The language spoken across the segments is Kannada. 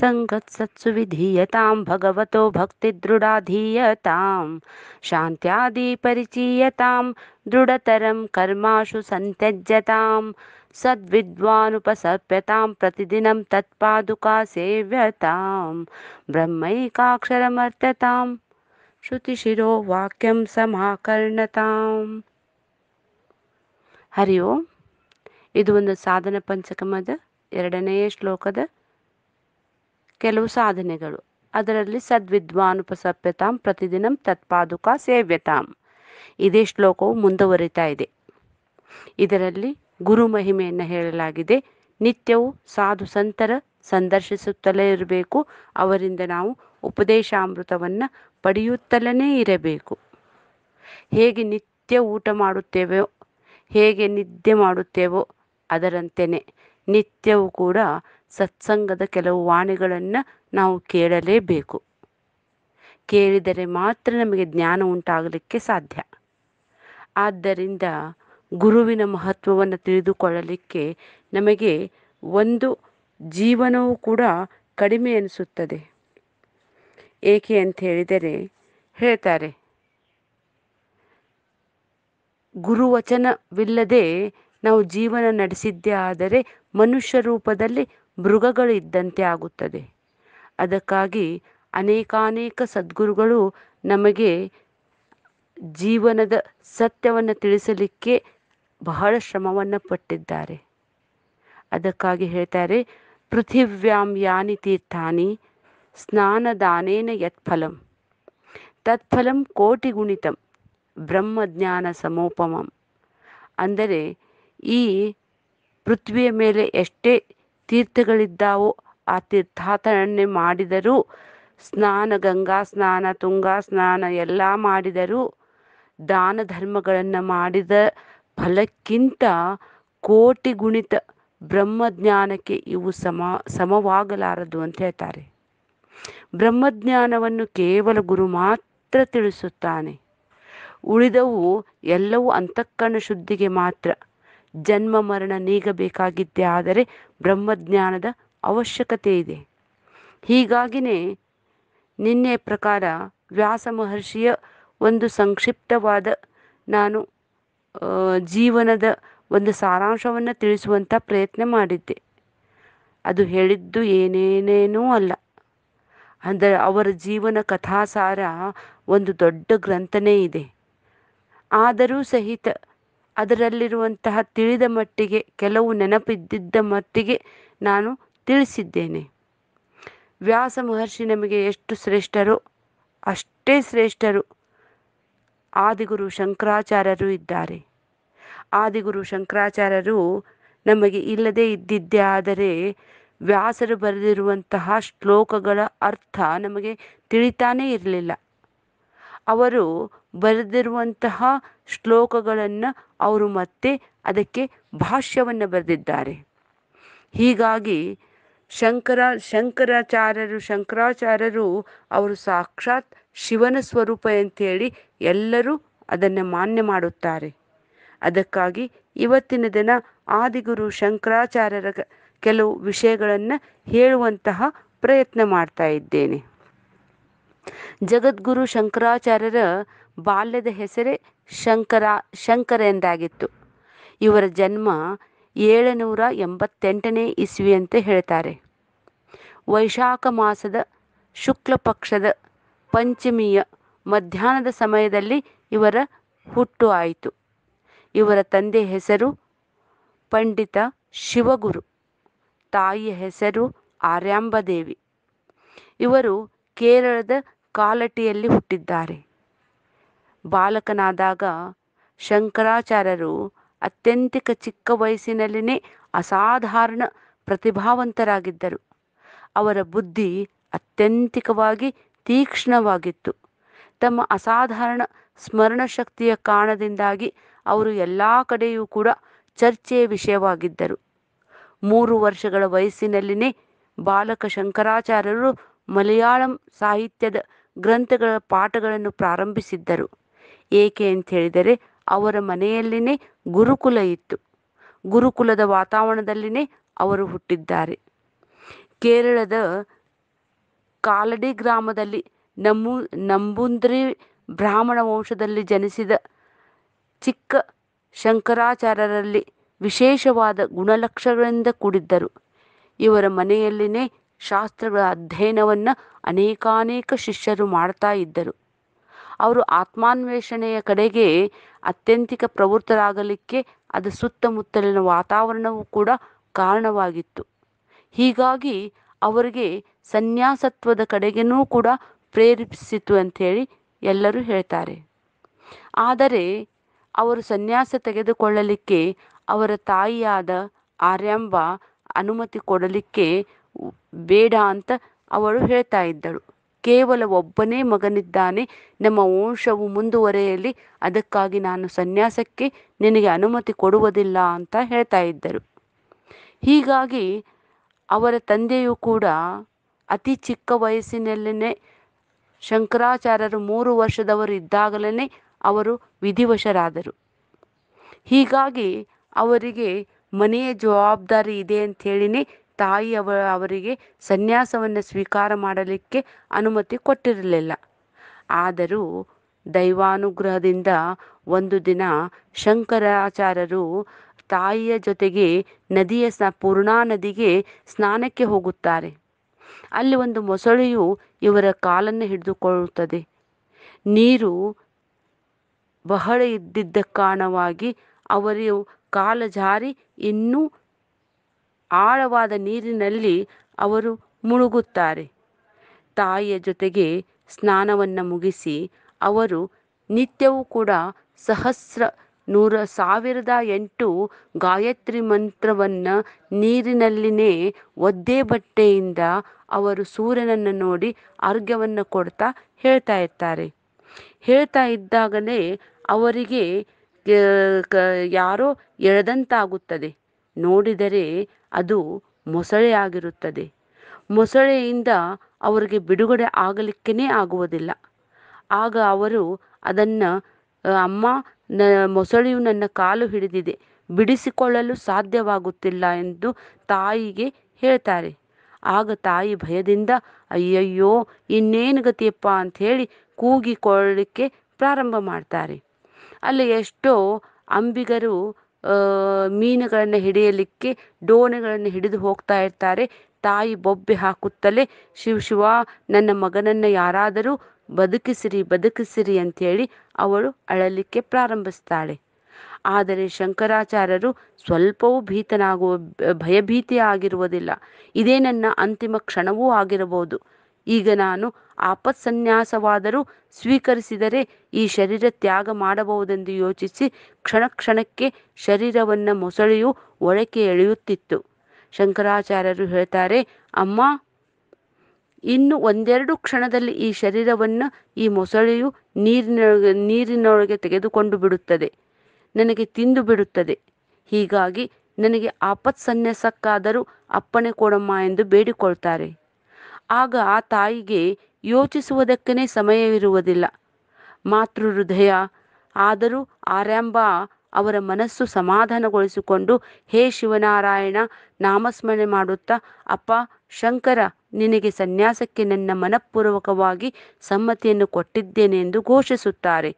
सङ्गत्सत्सु विधीयतां भगवतो भक्तिदृढाधीयतां शान्त्यादि परिचीयतां दृढतरं कर्माशु सन्त्यज्यतां सद्विद्वानुपसर्प्यतां प्रतिदिनं तत्पादुका सेव्यतां ब्रह्मैकाक्षरमर्त्यतां श्रुतिशिरो वाक्यं समाकर्णतां हरि ओम् इदं साधनपञ्चकमद ए श्लोकद ಕೆಲವು ಸಾಧನೆಗಳು ಅದರಲ್ಲಿ ಸದ್ವಿದ್ವಾನುಪಸಭ್ಯತಾಂ ಪ್ರತಿದಿನಂ ತತ್ಪಾದುಕ ಸೇವ್ಯತಾಂ ಇದೇ ಶ್ಲೋಕವು ಮುಂದುವರಿತಾ ಇದೆ ಇದರಲ್ಲಿ ಗುರು ಮಹಿಮೆಯನ್ನು ಹೇಳಲಾಗಿದೆ ನಿತ್ಯವೂ ಸಾಧು ಸಂತರ ಸಂದರ್ಶಿಸುತ್ತಲೇ ಇರಬೇಕು ಅವರಿಂದ ನಾವು ಉಪದೇಶಾಮೃತವನ್ನು ಪಡೆಯುತ್ತಲೇ ಇರಬೇಕು ಹೇಗೆ ನಿತ್ಯ ಊಟ ಮಾಡುತ್ತೇವೋ ಹೇಗೆ ನಿದ್ದೆ ಮಾಡುತ್ತೇವೋ ಅದರಂತೆಯೇ ನಿತ್ಯವೂ ಕೂಡ ಸತ್ಸಂಗದ ಕೆಲವು ವಾಣಿಗಳನ್ನು ನಾವು ಕೇಳಲೇಬೇಕು ಕೇಳಿದರೆ ಮಾತ್ರ ನಮಗೆ ಜ್ಞಾನ ಉಂಟಾಗಲಿಕ್ಕೆ ಸಾಧ್ಯ ಆದ್ದರಿಂದ ಗುರುವಿನ ಮಹತ್ವವನ್ನು ತಿಳಿದುಕೊಳ್ಳಲಿಕ್ಕೆ ನಮಗೆ ಒಂದು ಜೀವನವೂ ಕೂಡ ಕಡಿಮೆ ಅನಿಸುತ್ತದೆ ಏಕೆ ಅಂತ ಹೇಳಿದರೆ ಹೇಳ್ತಾರೆ ಗುರುವಚನವಿಲ್ಲದೆ ನಾವು ಜೀವನ ನಡೆಸಿದ್ದೇ ಆದರೆ ಮನುಷ್ಯ ರೂಪದಲ್ಲಿ ಮೃಗಗಳು ಇದ್ದಂತೆ ಆಗುತ್ತದೆ ಅದಕ್ಕಾಗಿ ಅನೇಕಾನೇಕ ಸದ್ಗುರುಗಳು ನಮಗೆ ಜೀವನದ ಸತ್ಯವನ್ನು ತಿಳಿಸಲಿಕ್ಕೆ ಬಹಳ ಶ್ರಮವನ್ನು ಪಟ್ಟಿದ್ದಾರೆ ಅದಕ್ಕಾಗಿ ಹೇಳ್ತಾರೆ ಪೃಥಿವ್ಯಾಂ ಯಾನಿ ತೀರ್ಥಾನಿ ಸ್ನಾನದಾನೇನ ಯತ್ಫಲಂ ತತ್ಫಲಂ ಕೋಟಿ ಗುಣಿತಂ ಬ್ರಹ್ಮಜ್ಞಾನ ಸಮೋಪಮಂ ಅಂದರೆ ಈ ಪೃಥ್ವಿಯ ಮೇಲೆ ಎಷ್ಟೇ ತೀರ್ಥಗಳಿದ್ದಾವೋ ಆ ತೀರ್ಥಾಟನೆ ಮಾಡಿದರೂ ಸ್ನಾನ ಗಂಗಾ ಸ್ನಾನ ತುಂಗಾ ಸ್ನಾನ ಎಲ್ಲ ಮಾಡಿದರೂ ದಾನ ಧರ್ಮಗಳನ್ನು ಮಾಡಿದ ಫಲಕ್ಕಿಂತ ಕೋಟಿ ಗುಣಿತ ಬ್ರಹ್ಮಜ್ಞಾನಕ್ಕೆ ಇವು ಸಮ ಸಮವಾಗಲಾರದು ಅಂತ ಹೇಳ್ತಾರೆ ಬ್ರಹ್ಮಜ್ಞಾನವನ್ನು ಕೇವಲ ಗುರು ಮಾತ್ರ ತಿಳಿಸುತ್ತಾನೆ ಉಳಿದವು ಎಲ್ಲವೂ ಅಂತಃಕರಣ ಶುದ್ಧಿಗೆ ಮಾತ್ರ ಜನ್ಮ ಮರಣ ನೀಗಬೇಕಾಗಿದ್ದೇ ಆದರೆ ಬ್ರಹ್ಮಜ್ಞಾನದ ಅವಶ್ಯಕತೆ ಇದೆ ಹೀಗಾಗಿನೇ ನಿನ್ನೆ ಪ್ರಕಾರ ವ್ಯಾಸ ಮಹರ್ಷಿಯ ಒಂದು ಸಂಕ್ಷಿಪ್ತವಾದ ನಾನು ಜೀವನದ ಒಂದು ಸಾರಾಂಶವನ್ನು ತಿಳಿಸುವಂಥ ಪ್ರಯತ್ನ ಮಾಡಿದ್ದೆ ಅದು ಹೇಳಿದ್ದು ಏನೇನೇನೂ ಅಲ್ಲ ಅಂದರೆ ಅವರ ಜೀವನ ಕಥಾಸಾರ ಒಂದು ದೊಡ್ಡ ಗ್ರಂಥನೇ ಇದೆ ಆದರೂ ಸಹಿತ ಅದರಲ್ಲಿರುವಂತಹ ತಿಳಿದ ಮಟ್ಟಿಗೆ ಕೆಲವು ನೆನಪಿದ್ದಿದ್ದ ಮಟ್ಟಿಗೆ ನಾನು ತಿಳಿಸಿದ್ದೇನೆ ವ್ಯಾಸ ಮಹರ್ಷಿ ನಮಗೆ ಎಷ್ಟು ಶ್ರೇಷ್ಠರು ಅಷ್ಟೇ ಶ್ರೇಷ್ಠರು ಆದಿಗುರು ಶಂಕರಾಚಾರ್ಯರು ಇದ್ದಾರೆ ಆದಿಗುರು ಶಂಕರಾಚಾರ್ಯರು ನಮಗೆ ಇಲ್ಲದೇ ಇದ್ದಿದ್ದೇ ಆದರೆ ವ್ಯಾಸರು ಬರೆದಿರುವಂತಹ ಶ್ಲೋಕಗಳ ಅರ್ಥ ನಮಗೆ ತಿಳಿತಾನೇ ಇರಲಿಲ್ಲ ಅವರು ಬರೆದಿರುವಂತಹ ಶ್ಲೋಕಗಳನ್ನು ಅವರು ಮತ್ತೆ ಅದಕ್ಕೆ ಭಾಷ್ಯವನ್ನು ಬರೆದಿದ್ದಾರೆ ಹೀಗಾಗಿ ಶಂಕರ ಶಂಕರಾಚಾರ್ಯರು ಶಂಕರಾಚಾರ್ಯರು ಅವರು ಸಾಕ್ಷಾತ್ ಶಿವನ ಸ್ವರೂಪ ಅಂತೇಳಿ ಎಲ್ಲರೂ ಅದನ್ನು ಮಾನ್ಯ ಮಾಡುತ್ತಾರೆ ಅದಕ್ಕಾಗಿ ಇವತ್ತಿನ ದಿನ ಆದಿಗುರು ಶಂಕರಾಚಾರ್ಯರ ಕೆಲವು ವಿಷಯಗಳನ್ನು ಹೇಳುವಂತಹ ಪ್ರಯತ್ನ ಮಾಡ್ತಾ ಇದ್ದೇನೆ ಜಗದ್ಗುರು ಶಂಕರಾಚಾರ್ಯರ ಬಾಲ್ಯದ ಹೆಸರೇ ಶಂಕರ ಶಂಕರ ಎಂದಾಗಿತ್ತು ಇವರ ಜನ್ಮ ಏಳುನೂರ ಎಂಬತ್ತೆಂಟನೇ ಇಸ್ವಿ ಅಂತ ಹೇಳ್ತಾರೆ ವೈಶಾಖ ಮಾಸದ ಶುಕ್ಲ ಪಕ್ಷದ ಪಂಚಮಿಯ ಮಧ್ಯಾಹ್ನದ ಸಮಯದಲ್ಲಿ ಇವರ ಹುಟ್ಟು ಆಯಿತು ಇವರ ತಂದೆ ಹೆಸರು ಪಂಡಿತ ಶಿವಗುರು ತಾಯಿಯ ಹೆಸರು ಆರ್ಯಾಂಬದೇವಿ ಇವರು ಕೇರಳದ ಕಾಲಟಿಯಲ್ಲಿ ಹುಟ್ಟಿದ್ದಾರೆ ಬಾಲಕನಾದಾಗ ಶಂಕರಾಚಾರ್ಯರು ಅತ್ಯಂತಿಕ ಚಿಕ್ಕ ವಯಸ್ಸಿನಲ್ಲಿನೇ ಅಸಾಧಾರಣ ಪ್ರತಿಭಾವಂತರಾಗಿದ್ದರು ಅವರ ಬುದ್ಧಿ ಅತ್ಯಂತಿಕವಾಗಿ ತೀಕ್ಷ್ಣವಾಗಿತ್ತು ತಮ್ಮ ಅಸಾಧಾರಣ ಸ್ಮರಣಶಕ್ತಿಯ ಕಾರಣದಿಂದಾಗಿ ಅವರು ಎಲ್ಲ ಕಡೆಯೂ ಕೂಡ ಚರ್ಚೆಯ ವಿಷಯವಾಗಿದ್ದರು ಮೂರು ವರ್ಷಗಳ ವಯಸ್ಸಿನಲ್ಲಿನೇ ಬಾಲಕ ಶಂಕರಾಚಾರ್ಯರು ಮಲಯಾಳಂ ಸಾಹಿತ್ಯದ ಗ್ರಂಥಗಳ ಪಾಠಗಳನ್ನು ಪ್ರಾರಂಭಿಸಿದ್ದರು ಏಕೆ ಅಂತ ಹೇಳಿದರೆ ಅವರ ಮನೆಯಲ್ಲಿನೇ ಗುರುಕುಲ ಇತ್ತು ಗುರುಕುಲದ ವಾತಾವರಣದಲ್ಲಿನೇ ಅವರು ಹುಟ್ಟಿದ್ದಾರೆ ಕೇರಳದ ಕಾಲಡಿ ಗ್ರಾಮದಲ್ಲಿ ನಮ್ಮು ನಂಬುಂದ್ರಿ ಬ್ರಾಹ್ಮಣ ವಂಶದಲ್ಲಿ ಜನಿಸಿದ ಚಿಕ್ಕ ಶಂಕರಾಚಾರ್ಯರಲ್ಲಿ ವಿಶೇಷವಾದ ಗುಣಲಕ್ಷಗಳಿಂದ ಕೂಡಿದ್ದರು ಇವರ ಮನೆಯಲ್ಲಿನೇ ಶಾಸ್ತ್ರಗಳ ಅಧ್ಯಯನವನ್ನು ಅನೇಕಾನೇಕ ಶಿಷ್ಯರು ಮಾಡ್ತಾ ಇದ್ದರು ಅವರು ಆತ್ಮಾನ್ವೇಷಣೆಯ ಕಡೆಗೆ ಅತ್ಯಂತಿಕ ಪ್ರವೃತ್ತರಾಗಲಿಕ್ಕೆ ಅದು ಸುತ್ತಮುತ್ತಲಿನ ವಾತಾವರಣವೂ ಕೂಡ ಕಾರಣವಾಗಿತ್ತು ಹೀಗಾಗಿ ಅವರಿಗೆ ಸನ್ಯಾಸತ್ವದ ಕಡೆಗೇನೂ ಕೂಡ ಪ್ರೇರೇಪಿಸಿತು ಅಂಥೇಳಿ ಎಲ್ಲರೂ ಹೇಳ್ತಾರೆ ಆದರೆ ಅವರು ಸನ್ಯಾಸ ತೆಗೆದುಕೊಳ್ಳಲಿಕ್ಕೆ ಅವರ ತಾಯಿಯಾದ ಆರ್ಯಾಂಬ ಅನುಮತಿ ಕೊಡಲಿಕ್ಕೆ ಬೇಡ ಅಂತ ಅವಳು ಹೇಳ್ತಾ ಇದ್ದಳು ಕೇವಲ ಒಬ್ಬನೇ ಮಗನಿದ್ದಾನೆ ನಮ್ಮ ವಂಶವು ಮುಂದುವರೆಯಲಿ ಅದಕ್ಕಾಗಿ ನಾನು ಸನ್ಯಾಸಕ್ಕೆ ನಿನಗೆ ಅನುಮತಿ ಕೊಡುವುದಿಲ್ಲ ಅಂತ ಹೇಳ್ತಾ ಇದ್ದರು ಹೀಗಾಗಿ ಅವರ ತಂದೆಯೂ ಕೂಡ ಅತಿ ಚಿಕ್ಕ ವಯಸ್ಸಿನಲ್ಲೇ ಶಂಕರಾಚಾರ್ಯರು ಮೂರು ವರ್ಷದವರು ಇದ್ದಾಗಲೇ ಅವರು ವಿಧಿವಶರಾದರು ಹೀಗಾಗಿ ಅವರಿಗೆ ಮನೆಯ ಜವಾಬ್ದಾರಿ ಇದೆ ಅಂತ ತಾಯಿ ಅವರಿಗೆ ಸನ್ಯಾಸವನ್ನು ಸ್ವೀಕಾರ ಮಾಡಲಿಕ್ಕೆ ಅನುಮತಿ ಕೊಟ್ಟಿರಲಿಲ್ಲ ಆದರೂ ದೈವಾನುಗ್ರಹದಿಂದ ಒಂದು ದಿನ ಶಂಕರಾಚಾರ್ಯರು ತಾಯಿಯ ಜೊತೆಗೆ ನದಿಯ ಸ್ನ ಪೂರ್ಣಾ ನದಿಗೆ ಸ್ನಾನಕ್ಕೆ ಹೋಗುತ್ತಾರೆ ಅಲ್ಲಿ ಒಂದು ಮೊಸಳೆಯು ಇವರ ಕಾಲನ್ನು ಹಿಡಿದುಕೊಳ್ಳುತ್ತದೆ ನೀರು ಬಹಳ ಇದ್ದಿದ್ದ ಕಾರಣವಾಗಿ ಅವರು ಕಾಲ ಜಾರಿ ಇನ್ನೂ ಆಳವಾದ ನೀರಿನಲ್ಲಿ ಅವರು ಮುಳುಗುತ್ತಾರೆ ತಾಯಿಯ ಜೊತೆಗೆ ಸ್ನಾನವನ್ನು ಮುಗಿಸಿ ಅವರು ನಿತ್ಯವೂ ಕೂಡ ಸಹಸ್ರ ನೂರ ಸಾವಿರದ ಎಂಟು ಗಾಯತ್ರಿ ಮಂತ್ರವನ್ನು ನೀರಿನಲ್ಲಿನೇ ಒದ್ದೆ ಬಟ್ಟೆಯಿಂದ ಅವರು ಸೂರ್ಯನನ್ನು ನೋಡಿ ಅರ್ಘ್ಯವನ್ನು ಕೊಡ್ತಾ ಹೇಳ್ತಾ ಇರ್ತಾರೆ ಹೇಳ್ತಾ ಇದ್ದಾಗಲೇ ಅವರಿಗೆ ಯಾರೋ ಎಳೆದಂತಾಗುತ್ತದೆ ನೋಡಿದರೆ ಅದು ಮೊಸಳೆ ಆಗಿರುತ್ತದೆ ಮೊಸಳೆಯಿಂದ ಅವರಿಗೆ ಬಿಡುಗಡೆ ಆಗಲಿಕ್ಕೇ ಆಗುವುದಿಲ್ಲ ಆಗ ಅವರು ಅದನ್ನು ಅಮ್ಮ ನ ಮೊಸಳೆಯು ನನ್ನ ಕಾಲು ಹಿಡಿದಿದೆ ಬಿಡಿಸಿಕೊಳ್ಳಲು ಸಾಧ್ಯವಾಗುತ್ತಿಲ್ಲ ಎಂದು ತಾಯಿಗೆ ಹೇಳ್ತಾರೆ ಆಗ ತಾಯಿ ಭಯದಿಂದ ಅಯ್ಯಯ್ಯೋ ಇನ್ನೇನು ಗತಿಯಪ್ಪ ಅಂಥೇಳಿ ಕೂಗಿಕೊಳ್ಳಲಿಕ್ಕೆ ಪ್ರಾರಂಭ ಮಾಡ್ತಾರೆ ಅಲ್ಲಿ ಎಷ್ಟೋ ಅಂಬಿಗರು ಮೀನುಗಳನ್ನು ಹಿಡಿಯಲಿಕ್ಕೆ ಡೋಣೆಗಳನ್ನು ಹಿಡಿದು ಹೋಗ್ತಾ ಇರ್ತಾರೆ ತಾಯಿ ಬೊಬ್ಬೆ ಹಾಕುತ್ತಲೇ ಶಿವ ಶಿವ ನನ್ನ ಮಗನನ್ನು ಯಾರಾದರೂ ಬದುಕಿಸಿರಿ ಬದುಕಿಸಿರಿ ಹೇಳಿ ಅವಳು ಅಳಲಿಕ್ಕೆ ಪ್ರಾರಂಭಿಸ್ತಾಳೆ ಆದರೆ ಶಂಕರಾಚಾರ್ಯರು ಸ್ವಲ್ಪವೂ ಭೀತನಾಗುವ ಭಯಭೀತಿ ಆಗಿರುವುದಿಲ್ಲ ಇದೇ ನನ್ನ ಅಂತಿಮ ಕ್ಷಣವೂ ಆಗಿರಬಹುದು ಈಗ ನಾನು ಆಪತ್ಸನ್ಯಾಸವಾದರೂ ಸ್ವೀಕರಿಸಿದರೆ ಈ ಶರೀರ ತ್ಯಾಗ ಮಾಡಬಹುದೆಂದು ಯೋಚಿಸಿ ಕ್ಷಣ ಕ್ಷಣಕ್ಕೆ ಶರೀರವನ್ನ ಮೊಸಳೆಯು ಒಳಕ್ಕೆ ಎಳೆಯುತ್ತಿತ್ತು ಶಂಕರಾಚಾರ್ಯರು ಹೇಳ್ತಾರೆ ಅಮ್ಮ ಇನ್ನು ಒಂದೆರಡು ಕ್ಷಣದಲ್ಲಿ ಈ ಶರೀರವನ್ನು ಈ ಮೊಸಳೆಯು ನೀರಿನೊಳಗೆ ನೀರಿನೊಳಗೆ ತೆಗೆದುಕೊಂಡು ಬಿಡುತ್ತದೆ ನನಗೆ ತಿಂದು ಬಿಡುತ್ತದೆ ಹೀಗಾಗಿ ನನಗೆ ಆಪತ್ಸನ್ಯಾಸಕ್ಕಾದರೂ ಅಪ್ಪಣೆ ಕೊಡಮ್ಮ ಎಂದು ಬೇಡಿಕೊಳ್ತಾರೆ ಆಗ ಆ ತಾಯಿಗೆ ಯೋಚಿಸುವುದಕ್ಕೇ ಸಮಯವಿರುವುದಿಲ್ಲ ಮಾತೃ ಹೃದಯ ಆದರೂ ಆರ್ಯಾಂಬ ಅವರ ಮನಸ್ಸು ಸಮಾಧಾನಗೊಳಿಸಿಕೊಂಡು ಹೇ ಶಿವನಾರಾಯಣ ನಾಮಸ್ಮರಣೆ ಮಾಡುತ್ತಾ ಅಪ್ಪ ಶಂಕರ ನಿನಗೆ ಸನ್ಯಾಸಕ್ಕೆ ನನ್ನ ಮನಪೂರ್ವಕವಾಗಿ ಸಮ್ಮತಿಯನ್ನು ಕೊಟ್ಟಿದ್ದೇನೆ ಎಂದು ಘೋಷಿಸುತ್ತಾರೆ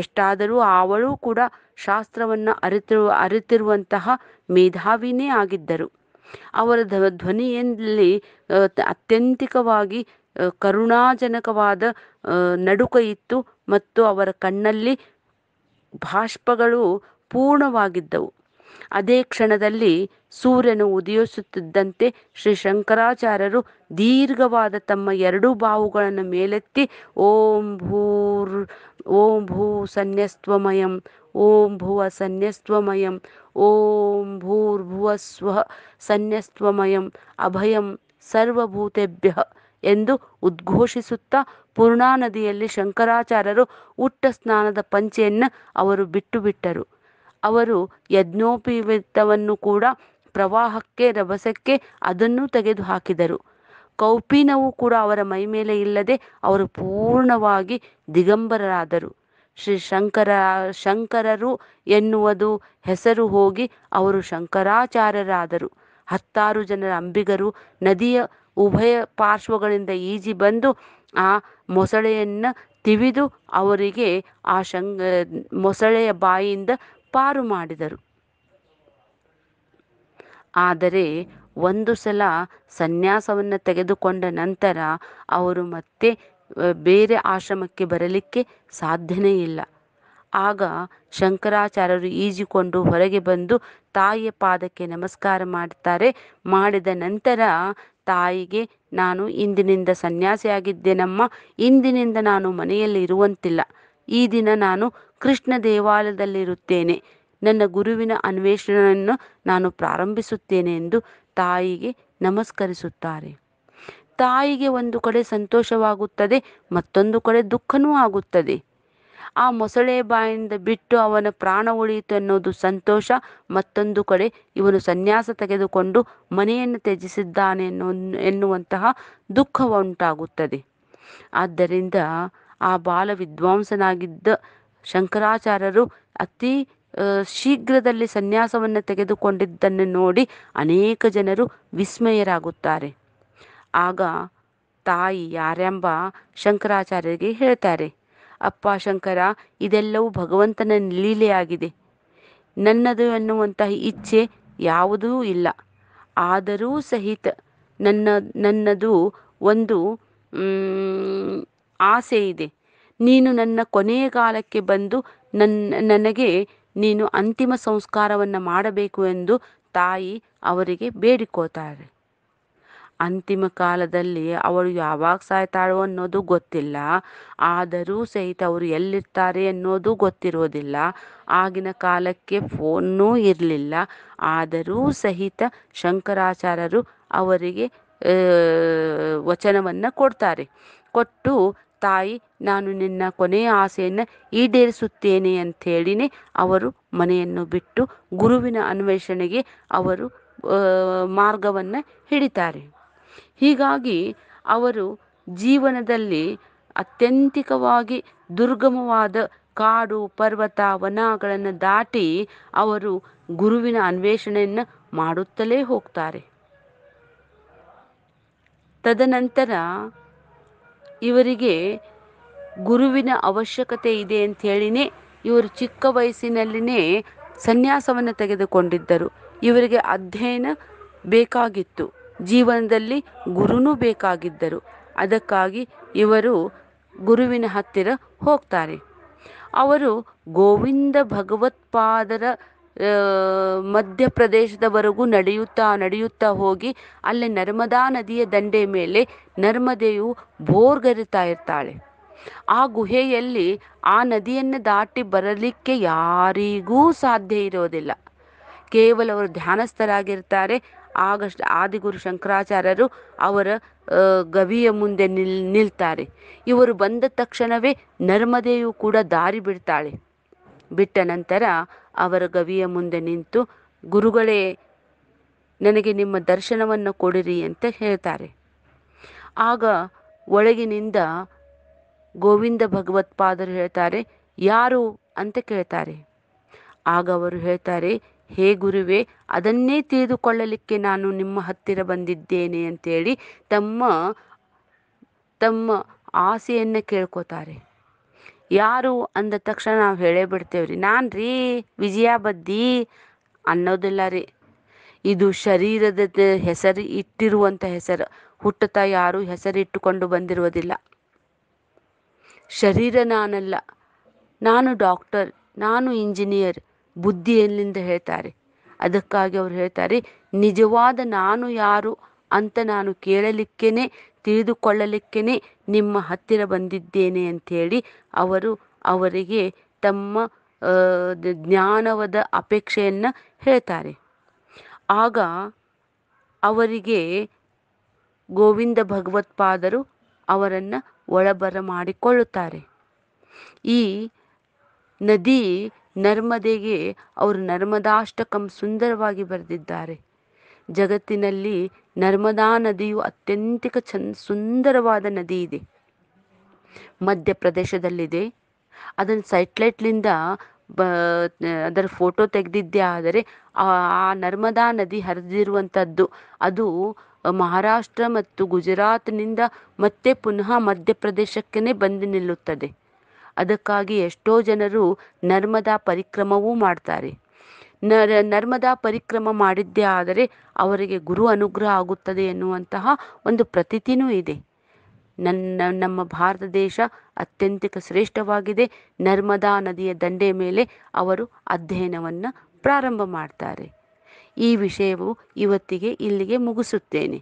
ಎಷ್ಟಾದರೂ ಅವಳೂ ಕೂಡ ಶಾಸ್ತ್ರವನ್ನು ಅರಿತಿರುವ ಅರಿತಿರುವಂತಹ ಮೇಧಾವಿನೇ ಆಗಿದ್ದರು ಅವರ ಧ್ವನಿಯಲ್ಲಿ ಅತ್ಯಂತಿಕವಾಗಿ ಕರುಣಾಜನಕವಾದ ನಡುಕ ಇತ್ತು ಮತ್ತು ಅವರ ಕಣ್ಣಲ್ಲಿ ಬಾಷ್ಪಗಳು ಪೂರ್ಣವಾಗಿದ್ದವು ಅದೇ ಕ್ಷಣದಲ್ಲಿ ಸೂರ್ಯನು ಉದಯಿಸುತ್ತಿದ್ದಂತೆ ಶ್ರೀ ಶಂಕರಾಚಾರ್ಯರು ದೀರ್ಘವಾದ ತಮ್ಮ ಎರಡೂ ಬಾವುಗಳನ್ನು ಮೇಲೆತ್ತಿ ಓಂ ಭೂರ್ ಓಂ ಭೂ ಸನ್ಯಸ್ತ್ವಮಯಂ ಓಂ ಭುವ ಸನ್ಯಸ್ತ್ವಮಯಂ ಓಂ ಭೂರ್ಭುವ ಸ್ವಹ ಸನ್ಯಸ್ತ್ವಮಯಂ ಅಭಯಂ ಸರ್ವಭೂತೆಭ್ಯ ಎಂದು ಉದ್ಘೋಷಿಸುತ್ತಾ ಪೂರ್ಣಾ ನದಿಯಲ್ಲಿ ಶಂಕರಾಚಾರ್ಯರು ಉಟ್ಟ ಸ್ನಾನದ ಪಂಚೆಯನ್ನು ಅವರು ಬಿಟ್ಟು ಬಿಟ್ಟರು ಅವರು ಯಜ್ಞೋಪವೀತವನ್ನು ಕೂಡ ಪ್ರವಾಹಕ್ಕೆ ರಭಸಕ್ಕೆ ಅದನ್ನು ತೆಗೆದು ಹಾಕಿದರು ಕೌಪಿನವೂ ಕೂಡ ಅವರ ಮೈಮೇಲೆ ಇಲ್ಲದೆ ಅವರು ಪೂರ್ಣವಾಗಿ ದಿಗಂಬರರಾದರು ಶ್ರೀ ಶಂಕರ ಶಂಕರರು ಎನ್ನುವುದು ಹೆಸರು ಹೋಗಿ ಅವರು ಶಂಕರಾಚಾರ್ಯರಾದರು ಹತ್ತಾರು ಜನರ ಅಂಬಿಗರು ನದಿಯ ಉಭಯ ಪಾರ್ಶ್ವಗಳಿಂದ ಈಜಿ ಬಂದು ಆ ಮೊಸಳೆಯನ್ನು ತಿವಿದು ಅವರಿಗೆ ಆ ಶಂ ಮೊಸಳೆಯ ಬಾಯಿಯಿಂದ ಪಾರು ಮಾಡಿದರು ಆದರೆ ಒಂದು ಸಲ ಸನ್ಯಾಸವನ್ನು ತೆಗೆದುಕೊಂಡ ನಂತರ ಅವರು ಮತ್ತೆ ಬೇರೆ ಆಶ್ರಮಕ್ಕೆ ಬರಲಿಕ್ಕೆ ಸಾಧ್ಯನೇ ಇಲ್ಲ ಆಗ ಶಂಕರಾಚಾರ್ಯರು ಈಜಿಕೊಂಡು ಹೊರಗೆ ಬಂದು ತಾಯಿಯ ಪಾದಕ್ಕೆ ನಮಸ್ಕಾರ ಮಾಡುತ್ತಾರೆ ಮಾಡಿದ ನಂತರ ತಾಯಿಗೆ ನಾನು ಇಂದಿನಿಂದ ಸನ್ಯಾಸಿಯಾಗಿದ್ದೇನಮ್ಮ ಇಂದಿನಿಂದ ನಾನು ಮನೆಯಲ್ಲಿ ಇರುವಂತಿಲ್ಲ ಈ ದಿನ ನಾನು ಕೃಷ್ಣ ದೇವಾಲಯದಲ್ಲಿರುತ್ತೇನೆ ನನ್ನ ಗುರುವಿನ ಅನ್ವೇಷಣೆಯನ್ನು ನಾನು ಪ್ರಾರಂಭಿಸುತ್ತೇನೆ ಎಂದು ತಾಯಿಗೆ ನಮಸ್ಕರಿಸುತ್ತಾರೆ ತಾಯಿಗೆ ಒಂದು ಕಡೆ ಸಂತೋಷವಾಗುತ್ತದೆ ಮತ್ತೊಂದು ಕಡೆ ದುಃಖನೂ ಆಗುತ್ತದೆ ಆ ಮೊಸಳೆ ಬಾಯಿಂದ ಬಿಟ್ಟು ಅವನ ಪ್ರಾಣ ಉಳಿಯಿತು ಅನ್ನೋದು ಸಂತೋಷ ಮತ್ತೊಂದು ಕಡೆ ಇವನು ಸನ್ಯಾಸ ತೆಗೆದುಕೊಂಡು ಮನೆಯನ್ನು ತ್ಯಜಿಸಿದ್ದಾನೆ ಎನ್ನುವ ಎನ್ನುವಂತಹ ದುಃಖ ಉಂಟಾಗುತ್ತದೆ ಆದ್ದರಿಂದ ಆ ಬಾಲ ವಿದ್ವಾಂಸನಾಗಿದ್ದ ಶಂಕರಾಚಾರ್ಯರು ಅತಿ ಶೀಘ್ರದಲ್ಲಿ ಸನ್ಯಾಸವನ್ನು ತೆಗೆದುಕೊಂಡಿದ್ದನ್ನು ನೋಡಿ ಅನೇಕ ಜನರು ವಿಸ್ಮಯರಾಗುತ್ತಾರೆ ಆಗ ತಾಯಿ ಯಾರೆಂಬ ಶಂಕರಾಚಾರ್ಯರಿಗೆ ಹೇಳ್ತಾರೆ ಅಪ್ಪ ಶಂಕರ ಇದೆಲ್ಲವೂ ಭಗವಂತನ ಲೀಲೆಯಾಗಿದೆ ನನ್ನದು ಎನ್ನುವಂತಹ ಇಚ್ಛೆ ಯಾವುದೂ ಇಲ್ಲ ಆದರೂ ಸಹಿತ ನನ್ನ ನನ್ನದು ಒಂದು ಆಸೆ ಇದೆ ನೀನು ನನ್ನ ಕೊನೆಯ ಕಾಲಕ್ಕೆ ಬಂದು ನನ್ನ ನನಗೆ ನೀನು ಅಂತಿಮ ಸಂಸ್ಕಾರವನ್ನು ಮಾಡಬೇಕು ಎಂದು ತಾಯಿ ಅವರಿಗೆ ಬೇಡಿಕೋತಾರೆ ಅಂತಿಮ ಕಾಲದಲ್ಲಿ ಅವಳು ಯಾವಾಗ ಸಾಯ್ತಾಳೋ ಅನ್ನೋದು ಗೊತ್ತಿಲ್ಲ ಆದರೂ ಸಹಿತ ಅವರು ಎಲ್ಲಿರ್ತಾರೆ ಅನ್ನೋದು ಗೊತ್ತಿರೋದಿಲ್ಲ ಆಗಿನ ಕಾಲಕ್ಕೆ ಫೋನ್ನೂ ಇರಲಿಲ್ಲ ಆದರೂ ಸಹಿತ ಶಂಕರಾಚಾರ್ಯರು ಅವರಿಗೆ ವಚನವನ್ನು ಕೊಡ್ತಾರೆ ಕೊಟ್ಟು ತಾಯಿ ನಾನು ನಿನ್ನ ಕೊನೆಯ ಆಸೆಯನ್ನು ಈಡೇರಿಸುತ್ತೇನೆ ಅಂಥೇಳಿನೇ ಅವರು ಮನೆಯನ್ನು ಬಿಟ್ಟು ಗುರುವಿನ ಅನ್ವೇಷಣೆಗೆ ಅವರು ಮಾರ್ಗವನ್ನು ಹಿಡಿತಾರೆ ಹೀಗಾಗಿ ಅವರು ಜೀವನದಲ್ಲಿ ಅತ್ಯಂತಿಕವಾಗಿ ದುರ್ಗಮವಾದ ಕಾಡು ಪರ್ವತ ವನಗಳನ್ನು ದಾಟಿ ಅವರು ಗುರುವಿನ ಅನ್ವೇಷಣೆಯನ್ನು ಮಾಡುತ್ತಲೇ ಹೋಗ್ತಾರೆ ತದನಂತರ ಇವರಿಗೆ ಗುರುವಿನ ಅವಶ್ಯಕತೆ ಇದೆ ಅಂತ ಹೇಳಿನೇ ಇವರು ಚಿಕ್ಕ ವಯಸ್ಸಿನಲ್ಲಿನೇ ಸನ್ಯಾಸವನ್ನು ತೆಗೆದುಕೊಂಡಿದ್ದರು ಇವರಿಗೆ ಅಧ್ಯಯನ ಬೇಕಾಗಿತ್ತು ಜೀವನದಲ್ಲಿ ಗುರುನೂ ಬೇಕಾಗಿದ್ದರು ಅದಕ್ಕಾಗಿ ಇವರು ಗುರುವಿನ ಹತ್ತಿರ ಹೋಗ್ತಾರೆ ಅವರು ಗೋವಿಂದ ಭಗವತ್ಪಾದರ ಮಧ್ಯಪ್ರದೇಶದವರೆಗೂ ನಡೆಯುತ್ತಾ ನಡೆಯುತ್ತಾ ಹೋಗಿ ಅಲ್ಲೇ ನರ್ಮದಾ ನದಿಯ ದಂಡೆ ಮೇಲೆ ನರ್ಮದೆಯು ಬೋರ್ಗರಿತಾ ಇರ್ತಾಳೆ ಆ ಗುಹೆಯಲ್ಲಿ ಆ ನದಿಯನ್ನು ದಾಟಿ ಬರಲಿಕ್ಕೆ ಯಾರಿಗೂ ಸಾಧ್ಯ ಇರೋದಿಲ್ಲ ಕೇವಲ ಅವರು ಧ್ಯಾನಸ್ಥರಾಗಿರ್ತಾರೆ ಆಗಸ್ಟ್ ಆದಿಗುರು ಶಂಕರಾಚಾರ್ಯರು ಅವರ ಗವಿಯ ಮುಂದೆ ನಿಲ್ ನಿಲ್ತಾರೆ ಇವರು ಬಂದ ತಕ್ಷಣವೇ ನರ್ಮದೆಯು ಕೂಡ ದಾರಿ ಬಿಡ್ತಾಳೆ ಬಿಟ್ಟ ನಂತರ ಅವರ ಗವಿಯ ಮುಂದೆ ನಿಂತು ಗುರುಗಳೇ ನನಗೆ ನಿಮ್ಮ ದರ್ಶನವನ್ನು ಕೊಡಿರಿ ಅಂತ ಹೇಳ್ತಾರೆ ಆಗ ಒಳಗಿನಿಂದ ಗೋವಿಂದ ಭಗವತ್ಪಾದರು ಹೇಳ್ತಾರೆ ಯಾರು ಅಂತ ಕೇಳ್ತಾರೆ ಆಗ ಅವರು ಹೇಳ್ತಾರೆ ಹೇ ಗುರುವೆ ಅದನ್ನೇ ತಿಳಿದುಕೊಳ್ಳಲಿಕ್ಕೆ ನಾನು ನಿಮ್ಮ ಹತ್ತಿರ ಬಂದಿದ್ದೇನೆ ಅಂತೇಳಿ ತಮ್ಮ ತಮ್ಮ ಆಸೆಯನ್ನು ಕೇಳ್ಕೋತಾರೆ ಯಾರು ಅಂದ ತಕ್ಷಣ ನಾವು ಹೇಳೇ ಬಿಡ್ತೇವೆ ರೀ ನಾನು ರೀ ವಿಜಯ ಬದ್ದಿ ಅನ್ನೋದಿಲ್ಲ ರೀ ಇದು ಶರೀರದ ಹೆಸರು ಇಟ್ಟಿರುವಂಥ ಹೆಸರು ಹುಟ್ಟುತ್ತಾ ಯಾರೂ ಹೆಸರಿಟ್ಟುಕೊಂಡು ಬಂದಿರುವುದಿಲ್ಲ ಶರೀರ ನಾನಲ್ಲ ನಾನು ಡಾಕ್ಟರ್ ನಾನು ಇಂಜಿನಿಯರ್ ಬುದ್ಧಿ ಎಲ್ಲಿಂದ ಹೇಳ್ತಾರೆ ಅದಕ್ಕಾಗಿ ಅವ್ರು ಹೇಳ್ತಾರೆ ನಿಜವಾದ ನಾನು ಯಾರು ಅಂತ ನಾನು ಕೇಳಲಿಕ್ಕೇನೆ ತಿಳಿದುಕೊಳ್ಳಲಿಕ್ಕೇ ನಿಮ್ಮ ಹತ್ತಿರ ಬಂದಿದ್ದೇನೆ ಅಂಥೇಳಿ ಅವರು ಅವರಿಗೆ ತಮ್ಮ ಜ್ಞಾನವದ ಅಪೇಕ್ಷೆಯನ್ನು ಹೇಳ್ತಾರೆ ಆಗ ಅವರಿಗೆ ಗೋವಿಂದ ಭಗವತ್ಪಾದರು ಅವರನ್ನು ಒಳಬರ ಮಾಡಿಕೊಳ್ಳುತ್ತಾರೆ ಈ ನದಿ ನರ್ಮದೆಗೆ ಅವರು ನರ್ಮದಾಷ್ಟಕಂ ಸುಂದರವಾಗಿ ಬರೆದಿದ್ದಾರೆ ಜಗತ್ತಿನಲ್ಲಿ ನರ್ಮದಾ ನದಿಯು ಅತ್ಯಂತಿಕ ಚಂದ ಸುಂದರವಾದ ನದಿ ಇದೆ ಮಧ್ಯಪ್ರದೇಶದಲ್ಲಿದೆ ಅದನ್ನು ಸೈಟ್ಲೈಟ್ಲಿಂದ ಬ ಅದರ ಫೋಟೋ ತೆಗೆದಿದ್ದೆ ಆದರೆ ಆ ನರ್ಮದಾ ನದಿ ಹರಿದಿರುವಂಥದ್ದು ಅದು ಮಹಾರಾಷ್ಟ್ರ ಮತ್ತು ಗುಜರಾತ್ನಿಂದ ಮತ್ತೆ ಪುನಃ ಮಧ್ಯಪ್ರದೇಶಕ್ಕೇ ಬಂದು ನಿಲ್ಲುತ್ತದೆ ಅದಕ್ಕಾಗಿ ಎಷ್ಟೋ ಜನರು ನರ್ಮದಾ ಪರಿಕ್ರಮವೂ ಮಾಡ್ತಾರೆ ನರ್ ನರ್ಮದಾ ಪರಿಕ್ರಮ ಮಾಡಿದ್ದೇ ಆದರೆ ಅವರಿಗೆ ಗುರು ಅನುಗ್ರಹ ಆಗುತ್ತದೆ ಎನ್ನುವಂತಹ ಒಂದು ಪ್ರತೀತಿನೂ ಇದೆ ನನ್ನ ನಮ್ಮ ಭಾರತ ದೇಶ ಅತ್ಯಂತಿಕ ಶ್ರೇಷ್ಠವಾಗಿದೆ ನರ್ಮದಾ ನದಿಯ ದಂಡೆ ಮೇಲೆ ಅವರು ಅಧ್ಯಯನವನ್ನು ಪ್ರಾರಂಭ ಮಾಡ್ತಾರೆ ಈ ವಿಷಯವು ಇವತ್ತಿಗೆ ಇಲ್ಲಿಗೆ ಮುಗಿಸುತ್ತೇನೆ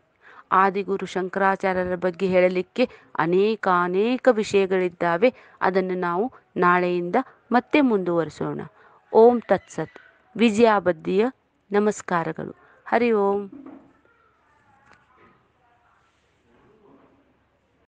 ಆದಿಗುರು ಶಂಕರಾಚಾರ್ಯರ ಬಗ್ಗೆ ಹೇಳಲಿಕ್ಕೆ ಅನೇಕ ಅನೇಕ ವಿಷಯಗಳಿದ್ದಾವೆ ಅದನ್ನು ನಾವು ನಾಳೆಯಿಂದ ಮತ್ತೆ ಮುಂದುವರಿಸೋಣ ಓಂ ತತ್ಸತ್ ವಿಜಯಾಬದ್ದಿಯ ನಮಸ್ಕಾರಗಳು ಹರಿ ಓಂ